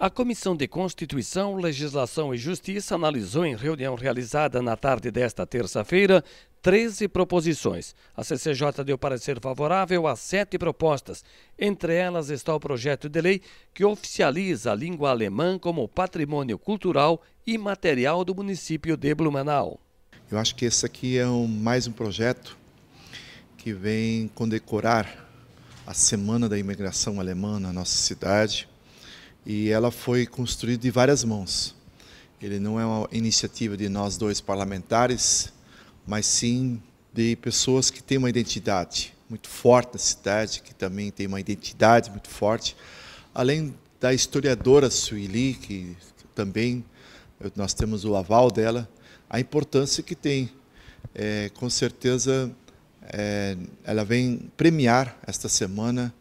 A Comissão de Constituição, Legislação e Justiça analisou em reunião realizada na tarde desta terça-feira 13 proposições. A CCJ deu parecer favorável a sete propostas. Entre elas está o projeto de lei que oficializa a língua alemã como patrimônio cultural e material do município de Blumenau. Eu acho que esse aqui é um, mais um projeto que vem condecorar a Semana da Imigração Alemã na nossa cidade e ela foi construída de várias mãos. Ele não é uma iniciativa de nós dois parlamentares, mas sim de pessoas que têm uma identidade muito forte na cidade, que também tem uma identidade muito forte, além da historiadora Sueli, que também eh, nós temos o aval dela, a importância que tem. É, com certeza, é, ela vem premiar esta semana,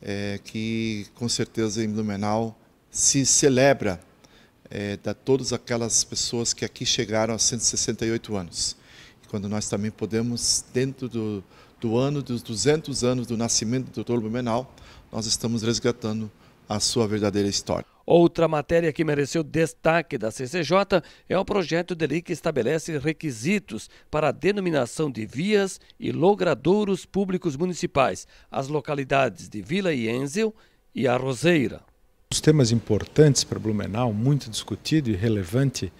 é, que com certeza em Blumenau se celebra é, da todas aquelas pessoas que aqui chegaram a 168 anos. Quando nós também podemos, dentro do, do ano dos 200 anos do nascimento do Dr. Blumenau, nós estamos resgatando a sua verdadeira história. Outra matéria que mereceu destaque da CCJ é o projeto de lei que estabelece requisitos para a denominação de vias e logradouros públicos municipais, as localidades de Vila Ienzel e Arrozeira dos temas importantes para Blumenau, muito discutido e relevante,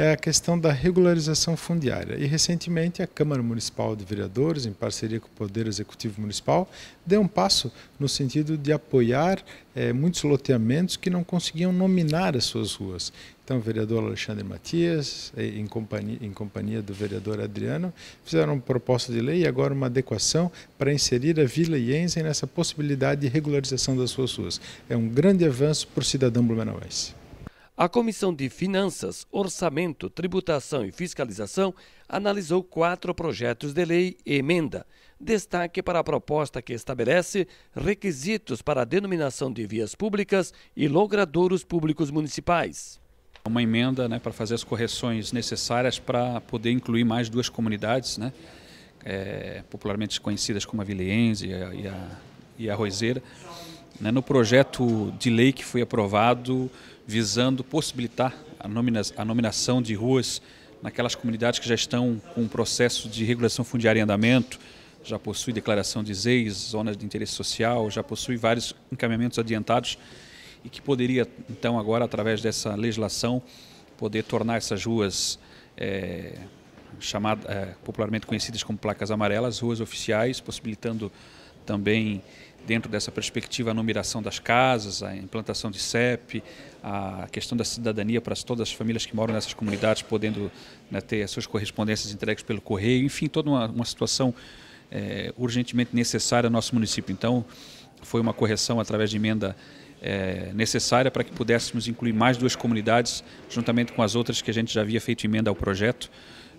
é a questão da regularização fundiária. E recentemente a Câmara Municipal de Vereadores, em parceria com o Poder Executivo Municipal, deu um passo no sentido de apoiar é, muitos loteamentos que não conseguiam nominar as suas ruas. Então, o vereador Alexandre Matias, eh, em companhia, em companhia, do vereador Adriano, fizeram uma proposta de lei e agora uma adequação para inserir a Vila Ienzen nessa possibilidade de regularização das suas ruas. É um grande avanço para o cidadão blumenauense. A Comissão de Finanças, Orçamento, Tributação e Fiscalização analisou quatro projetos de lei e emenda. Destaque para a proposta que estabelece requisitos para a denominação de vias públicas e logradouros públicos municipais. Uma emenda né, para fazer as correções necessárias para poder incluir mais duas comunidades, né, é, popularmente conhecidas como a Vileense e a, e a, e a Roiseira. Né, no projeto de lei que foi aprovado, visando possibilitar a, nomina a nominação de ruas naquelas comunidades que já estão com o processo de regulação fundiária em andamento, já possui declaração de ZEIS, zonas de interesse social, já possui vários encaminhamentos adiantados e que poderia, então, agora, através dessa legislação, poder tornar essas ruas é, eh, chamadas, é, eh, popularmente conhecidas como placas amarelas, ruas oficiais, possibilitando também dentro dessa perspectiva a numeração das casas, a implantação de CEP, a questão da cidadania para todas as famílias que moram nessas comunidades podendo né, ter as suas correspondências entregues pelo correio, enfim, toda uma, uma situação é, urgentemente necessária ao nosso município. Então, foi uma correção através de emenda é, necessária para que pudéssemos incluir mais duas comunidades, juntamente com as outras que a gente já havia feito emenda ao projeto.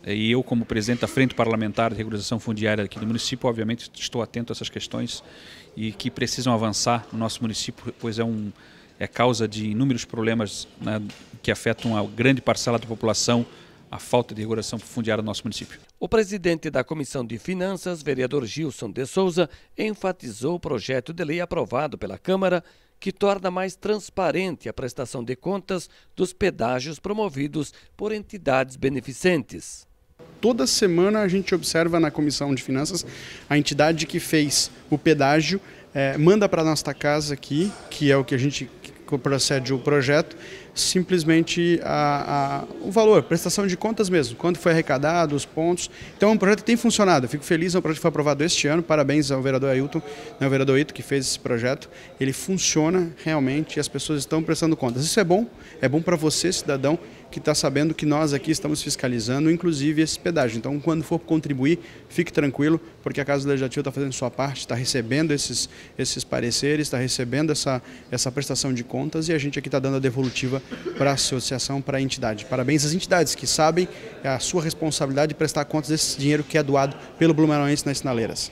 É, e eu, como presidente da Frente Parlamentar de Regularização Fundiária aqui do município, obviamente estou atento a essas questões e que precisam avançar no nosso município, pois é, um, é causa de inúmeros problemas né, que afetam a grande parcela da população, a falta de regulação fundiária no nosso município. O presidente da Comissão de Finanças, vereador Gilson de Souza, enfatizou o projeto de lei aprovado pela Câmara que torna mais transparente a prestação de contas dos pedágios promovidos por entidades beneficentes toda semana a gente observa na Comissão de Finanças a entidade que fez o pedágio, é, manda para a nossa casa aqui, que é o que a gente procede o projeto, simplesmente a, a, o valor, prestação de contas mesmo, quanto foi arrecadado, os pontos. Então, é um projeto que tem funcionado. Eu fico feliz, é um projeto que foi aprovado este ano. Parabéns ao vereador Ailton, né, ao vereador Ito, que fez esse projeto. Ele funciona realmente e as pessoas estão prestando contas. Isso é bom, é bom para você, cidadão, que está sabendo que nós aqui estamos fiscalizando, inclusive esse pedágio. Então, quando for contribuir, fique tranquilo, porque a Casa Legislativa está fazendo sua parte, está recebendo esses, esses pareceres, está recebendo essa, essa prestação de contas e a gente aqui está dando a devolutiva para a associação, para a entidade. Parabéns às entidades que sabem a sua responsabilidade de prestar contas desse dinheiro que é doado pelo Blumenauense nas sinaleiras.